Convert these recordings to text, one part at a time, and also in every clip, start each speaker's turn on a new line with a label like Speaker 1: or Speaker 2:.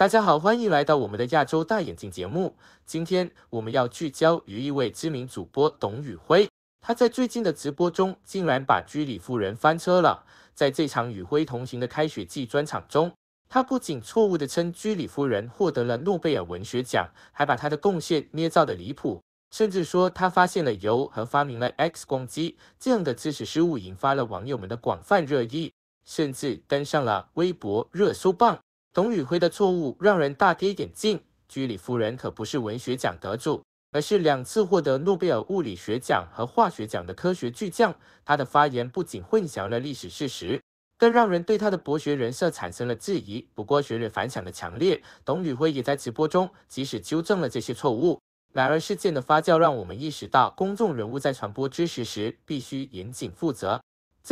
Speaker 1: 大家好，欢迎来到我们的亚洲大眼镜节目。今天我们要聚焦于一位知名主播董宇辉。他在最近的直播中竟然把居里夫人翻车了。在这场“与辉同行”的开学季专场中，他不仅错误的称居里夫人获得了诺贝尔文学奖，还把他的贡献捏造的离谱，甚至说他发现了油和发明了 X 光机。这样的知识失误引发了网友们的广泛热议，甚至登上了微博热搜榜。董宇辉的错误让人大跌眼镜。居里夫人可不是文学奖得主，而是两次获得诺贝尔物理学奖和化学奖的科学巨匠。他的发言不仅混淆了历史事实，更让人对他的博学人设产生了质疑。不过，学者反响的强烈，董宇辉也在直播中及时纠正了这些错误。然而事件的发酵让我们意识到，公众人物在传播知识时必须严谨负责。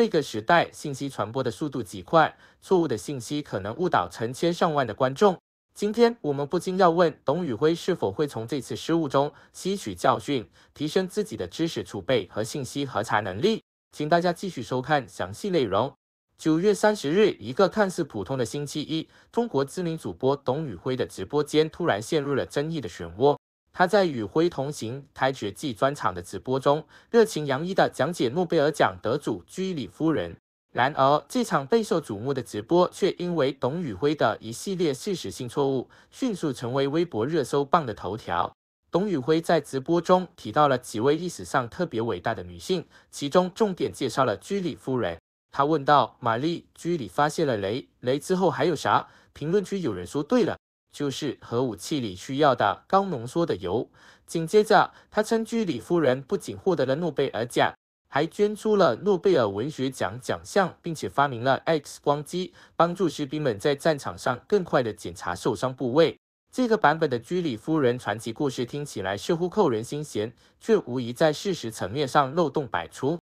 Speaker 1: 这个时代，信息传播的速度极快，错误的信息可能误导成千上万的观众。今天我们不禁要问，董宇辉是否会从这次失误中吸取教训，提升自己的知识储备和信息核查能力？请大家继续收看详细内容。九月三十日，一个看似普通的星期一，中国知名主播董宇辉的直播间突然陷入了争议的漩涡。他在与辉同行开绝技专场的直播中，热情洋溢地讲解诺贝尔奖得主居里夫人。然而，这场备受瞩目的直播却因为董宇辉的一系列事实性错误，迅速成为微博热搜榜的头条。董宇辉在直播中提到了几位历史上特别伟大的女性，其中重点介绍了居里夫人。他问道：“玛丽居里发现了雷，雷之后还有啥？”评论区有人说：“对了。”就是核武器里需要的高浓缩的铀。紧接着，他称居里夫人不仅获得了诺贝尔奖，还捐出了诺贝尔文学奖奖项，并且发明了 X 光机，帮助士兵们在战场上更快地检查受伤部位。这个版本的居里夫人传奇故事听起来似乎扣人心弦，却无疑在事实层面上漏洞百出。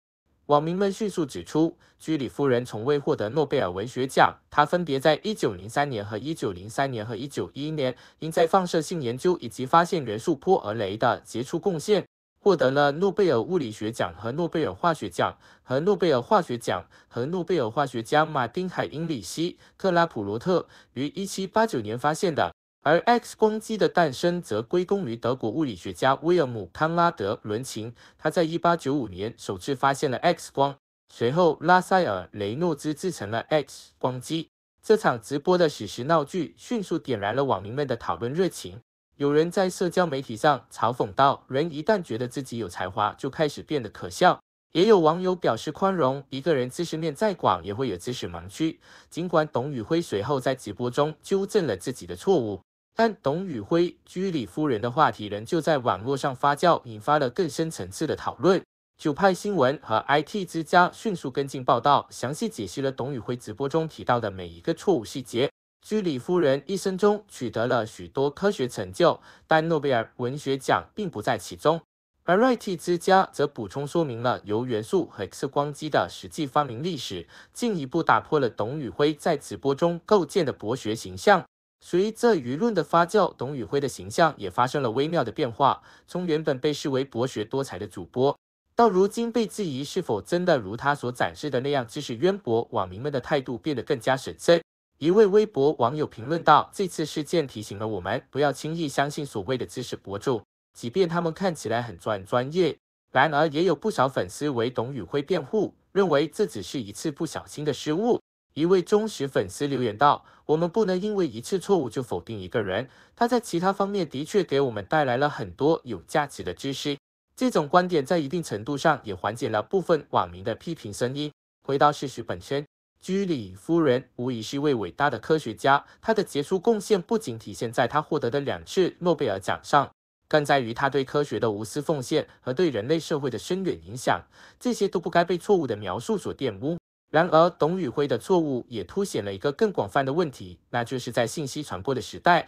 Speaker 1: 网民们迅速指出，居里夫人从未获得诺贝尔文学奖。她分别在一九零三年和一九零三年和一九一一年，因在放射性研究以及发现元素钋而雷的杰出贡献，获得了诺贝尔物理学奖和诺贝尔化学奖。和诺贝尔化学奖和诺贝尔化学家马丁海因里希特拉普罗特于一七八九年发现的。而 X 光机的诞生则归功于德国物理学家威尔姆·康拉德·伦琴，他在1895年首次发现了 X 光。随后，拉塞尔·雷诺兹制成了 X 光机。这场直播的“史诗闹剧”迅速点燃了网民们的讨论热情。有人在社交媒体上嘲讽道：“人一旦觉得自己有才华，就开始变得可笑。”也有网友表示宽容：“一个人知识面再广，也会有知识盲区。”尽管董宇辉随后在直播中纠正了自己的错误。但董宇辉居里夫人的话题仍旧在网络上发酵，引发了更深层次的讨论。九派新闻和 IT 之家迅速跟进报道，详细解析了董宇辉直播中提到的每一个错误细节。居里夫人一生中取得了许多科学成就，但诺贝尔文学奖并不在其中。而 IT 之家则补充说明了铀元素和 X 光机的实际发明历史，进一步打破了董宇辉在直播中构建的博学形象。随着舆论的发酵，董宇辉的形象也发生了微妙的变化。从原本被视为博学多才的主播，到如今被质疑是否真的如他所展示的那样知识渊博，网民们的态度变得更加审慎。一位微博网友评论道：“这次事件提醒了我们，不要轻易相信所谓的知识博主，即便他们看起来很专专业。”然而，也有不少粉丝为董宇辉辩护，认为这只是一次不小心的失误。一位忠实粉丝留言道：“我们不能因为一次错误就否定一个人。他在其他方面的确给我们带来了很多有价值的知识。这种观点在一定程度上也缓解了部分网民的批评声音。”回到事实本身，居里夫人无疑是一位伟大的科学家。她的杰出贡献不仅体现在她获得的两次诺贝尔奖上，更在于她对科学的无私奉献和对人类社会的深远影响。这些都不该被错误的描述所玷污。然而，董宇辉的错误也凸显了一个更广泛的问题，那就是在信息传播的时代，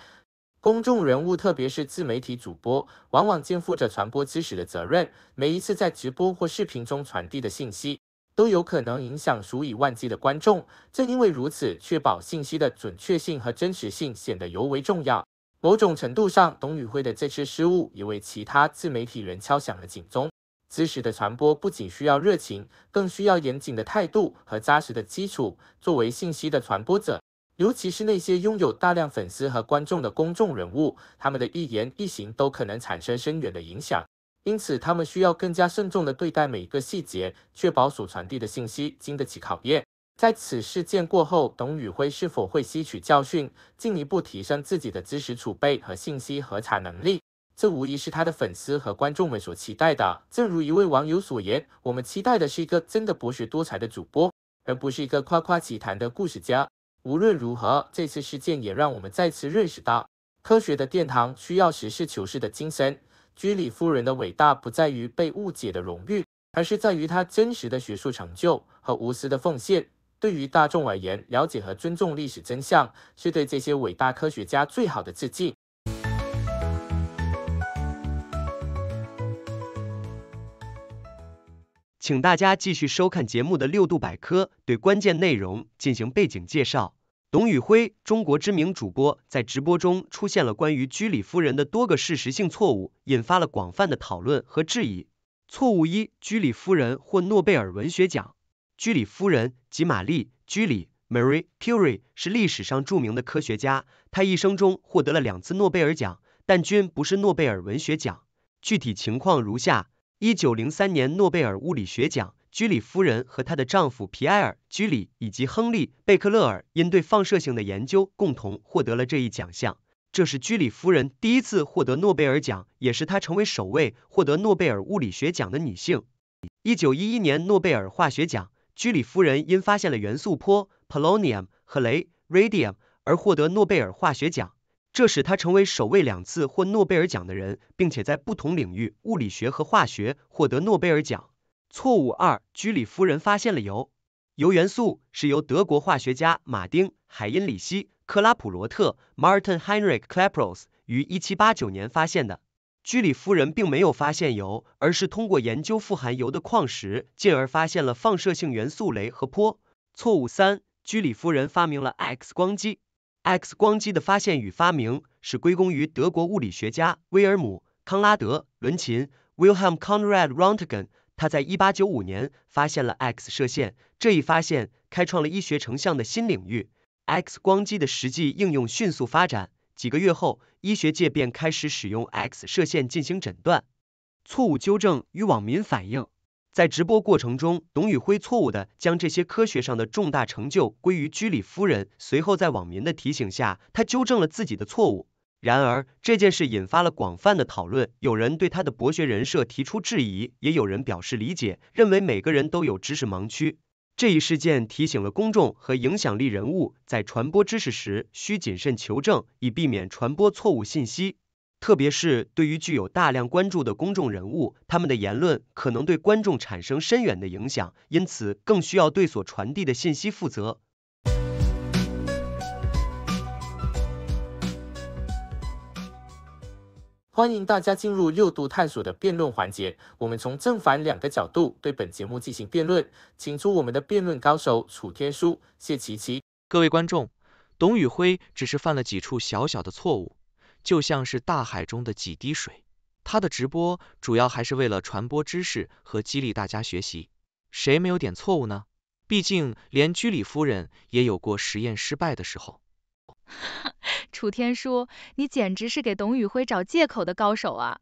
Speaker 1: 公众人物，特别是自媒体主播，往往肩负着传播知识的责任。每一次在直播或视频中传递的信息，都有可能影响数以万计的观众。正因为如此，确保信息的准确性和真实性显得尤为重要。某种程度上，董宇辉的这次失误也为其他自媒体人敲响了警钟。知识的传播不仅需要热情，更需要严谨的态度和扎实的基础。作为信息的传播者，尤其是那些拥有大量粉丝和观众的公众人物，他们的一言一行都可能产生深远的影响。因此，他们需要更加慎重的对待每一个细节，确保所传递的信息经得起考验。在此事件过后，董宇辉是否会吸取教训，进一步提升自己的知识储备和信息核查能力？这无疑是他的粉丝和观众们所期待的。正如一位网友所言：“我们期待的是一个真的博学多才的主播，而不是一个夸夸其谈的故事家。”无论如何，这次事件也让我们再次认识到，科学的殿堂需要实事求是的精神。居里夫人的伟大不在于被误解的荣誉，而是在于她真实的学术成就和无私的奉献。对于大众而言，了解和尊重历史真相，是对这些伟大科学家最好的致敬。
Speaker 2: 请大家继续收看节目的六度百科，对关键内容进行背景介绍。董宇辉，中国知名主播，在直播中出现了关于居里夫人的多个事实性错误，引发了广泛的讨论和质疑。错误一：居里夫人获诺贝尔文学奖。居里夫人及玛丽·居里 （Marie Curie） 是历史上著名的科学家，她一生中获得了两次诺贝尔奖，但均不是诺贝尔文学奖。具体情况如下。一九零三年诺贝尔物理学奖，居里夫人和她的丈夫皮埃尔·居里以及亨利·贝克勒尔因对放射性的研究共同获得了这一奖项。这是居里夫人第一次获得诺贝尔奖，也是她成为首位获得诺贝尔物理学奖的女性。一九一一年诺贝尔化学奖，居里夫人因发现了元素钋 （Polonium） 和镭 （Radium） 而获得诺贝尔化学奖。这使他成为首位两次获诺贝尔奖的人，并且在不同领域，物理学和化学获得诺贝尔奖。错误二，居里夫人发现了铀。铀元素是由德国化学家马丁·海因里希·克拉普罗特 （Martin Heinrich k l a p r o s 于一七八九年发现的。居里夫人并没有发现铀，而是通过研究富含铀的矿石，进而发现了放射性元素镭和钋。错误三，居里夫人发明了 X 光机。X 光机的发现与发明是归功于德国物理学家威尔姆·康拉德·伦琴 （Wilhelm Conrad Röntgen）。他在1895年发现了 X 射线，这一发现开创了医学成像的新领域。X 光机的实际应用迅速发展，几个月后，医学界便开始使用 X 射线进行诊断。错误纠正与网民反应。在直播过程中，董宇辉错误的将这些科学上的重大成就归于居里夫人。随后在网民的提醒下，他纠正了自己的错误。然而，这件事引发了广泛的讨论，有人对他的博学人设提出质疑，也有人表示理解，认为每个人都有知识盲区。这一事件提醒了公众和影响力人物，在传播知识时需谨慎求证，以避免传播错误信息。特别是对于具有大量关注的公众人物，他们的言论可能对观众产生深远的影响，因此更需要对所传递的
Speaker 1: 信息负责。欢迎大家进入六度探索的辩论环节，我们从正反两个角度对本节目进行辩论，请出我们的辩论高手楚天舒、谢琪琪。各位观众，董宇辉只是犯了几处小小的
Speaker 3: 错误。就像是大海中的几滴水，他的直播主要还是为了传播知识和激励大家学习。谁没有点错误呢？毕竟连居里夫人也有过实验失败的时候。哈
Speaker 4: 哈，楚天舒，你简直是给董宇辉找借口的高手啊！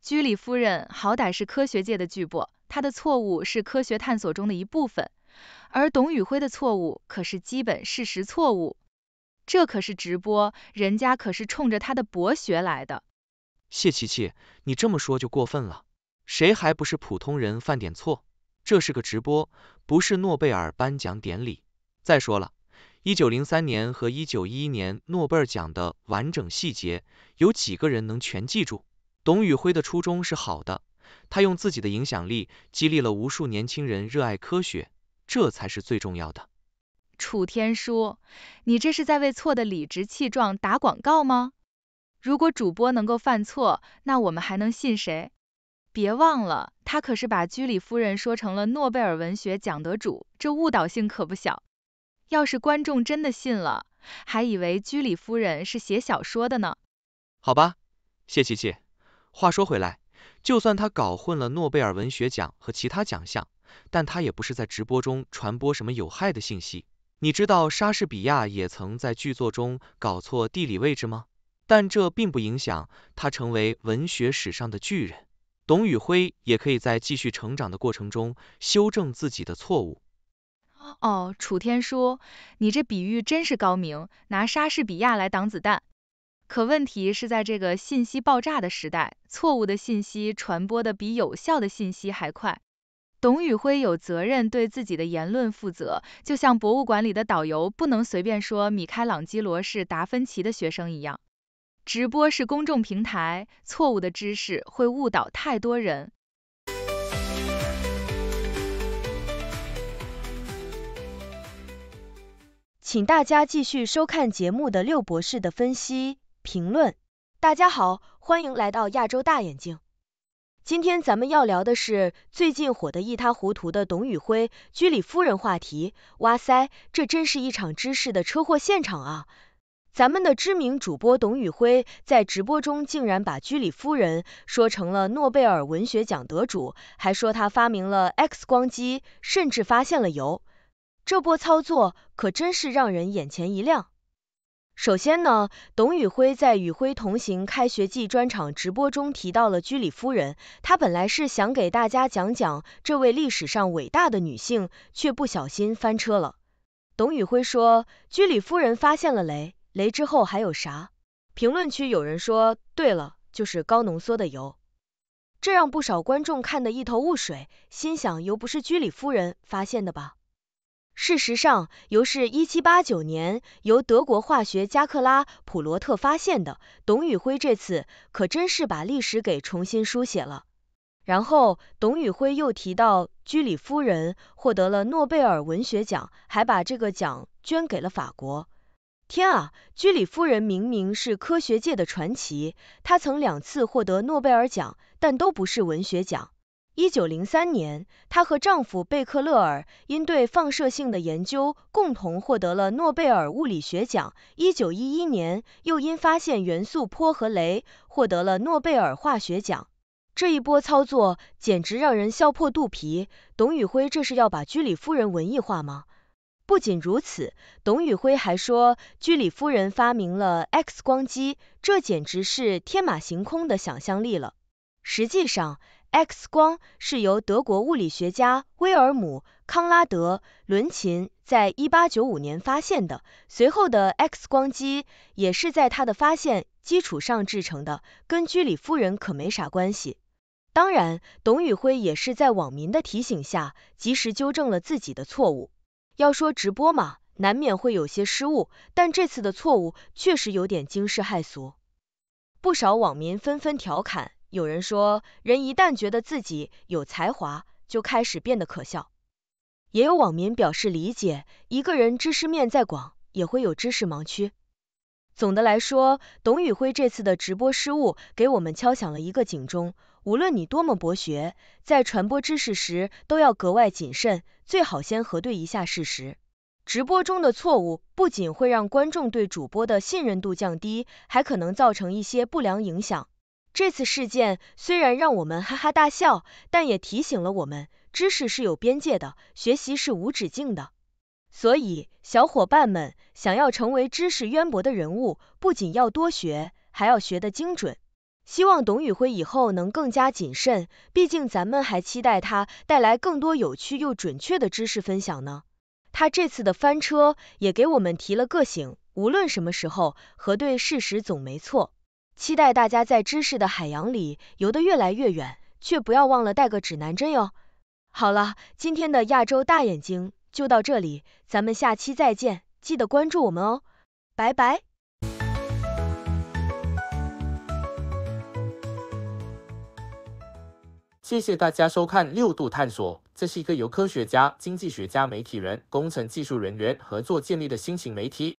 Speaker 4: 居里夫人好歹是科学界的巨擘，她的错误是科学探索中的一部分，而董宇辉的错误可是基本事实错误。这可是直播，人家可是冲着他的博学来的。
Speaker 3: 谢琪琪，你这么说就过分了。谁还不是普通人犯点错？这是个直播，不是诺贝尔颁奖典礼。再说了，一九零三年和一九一一年诺贝尔奖的完整细节，有几个人能全记住？董宇辉的初衷是好的，他用自己的影响力激励了无数年轻人热爱科学，这才是最重要
Speaker 4: 的。楚天舒，你这是在为错的理直气壮打广告吗？如果主播能够犯错，那我们还能信谁？别忘了，他可是把居里夫人说成了诺贝尔文学奖得主，这误导性可不小。要是观众真的信了，还以为居里夫人是写小说的呢。
Speaker 3: 好吧，谢琪琪。话说回来，就算他搞混了诺贝尔文学奖和其他奖项，但他也不是在直播中传播什么有害的信息。你知道莎士比亚也曾在剧作中搞错地理位置吗？但这并不影响他成为文学史上的巨人。董宇辉也可以在继续成长的过程中修正自己的错误。
Speaker 4: 哦，楚天舒，你这比喻真是高明，拿莎士比亚来挡子弹。可问题是在这个信息爆炸的时代，错误的信息传播的比有效的信息还快。董宇辉有责任对自己的言论负责，就像博物馆里的导游不能随便说米开朗基罗是达芬奇的学生一样。直播是公众平台，错误的知识会误导太多人。
Speaker 5: 请大家继续收看节目的六博士的分析评论。大家好，欢迎来到亚洲大眼睛。今天咱们要聊的是最近火得一塌糊涂的董宇辉居里夫人话题。哇塞，这真是一场知识的车祸现场啊！咱们的知名主播董宇辉在直播中竟然把居里夫人说成了诺贝尔文学奖得主，还说他发明了 X 光机，甚至发现了油。这波操作可真是让人眼前一亮。首先呢，董宇辉在《与辉同行》开学季专场直播中提到了居里夫人，他本来是想给大家讲讲这位历史上伟大的女性，却不小心翻车了。董宇辉说，居里夫人发现了雷，雷之后还有啥？评论区有人说，对了，就是高浓缩的铀。这让不少观众看得一头雾水，心想，油不是居里夫人发现的吧？事实上，由是一七八九年由德国化学家克拉普罗特发现的。董宇辉这次可真是把历史给重新书写了。然后，董宇辉又提到居里夫人获得了诺贝尔文学奖，还把这个奖捐给了法国。天啊，居里夫人明明是科学界的传奇，她曾两次获得诺贝尔奖，但都不是文学奖。一九零三年，她和丈夫贝克勒尔因对放射性的研究共同获得了诺贝尔物理学奖。一九一一年，又因发现元素钋和镭获得了诺贝尔化学奖。这一波操作简直让人笑破肚皮。董宇辉这是要把居里夫人文艺化吗？不仅如此，董宇辉还说居里夫人发明了 X 光机，这简直是天马行空的想象力了。实际上，X 光是由德国物理学家威尔姆·康拉德·伦琴在1895年发现的，随后的 X 光机也是在他的发现基础上制成的，跟居里夫人可没啥关系。当然，董宇辉也是在网民的提醒下及时纠正了自己的错误。要说直播嘛，难免会有些失误，但这次的错误确实有点惊世骇俗，不少网民纷纷调侃。有人说，人一旦觉得自己有才华，就开始变得可笑。也有网民表示理解，一个人知识面再广，也会有知识盲区。总的来说，董宇辉这次的直播失误，给我们敲响了一个警钟：无论你多么博学，在传播知识时都要格外谨慎，最好先核对一下事实。直播中的错误不仅会让观众对主播的信任度降低，还可能造成一些不良影响。这次事件虽然让我们哈哈大笑，但也提醒了我们，知识是有边界的，学习是无止境的。所以，小伙伴们想要成为知识渊博的人物，不仅要多学，还要学得精准。希望董宇辉以后能更加谨慎，毕竟咱们还期待他带来更多有趣又准确的知识分享呢。他这次的翻车也给我们提了个醒，无论什么时候核对事实总没错。期待大家在知识的海洋里游得越来越远，却不要忘了带个指南针哟。好了，今天的亚洲大眼睛就到这里，咱们下期再见，记得关注我们哦，拜拜。
Speaker 1: 谢谢大家收看六度探索，这是一个由科学家、经济学家、媒体人、工程技术人员合作建立的新型媒体。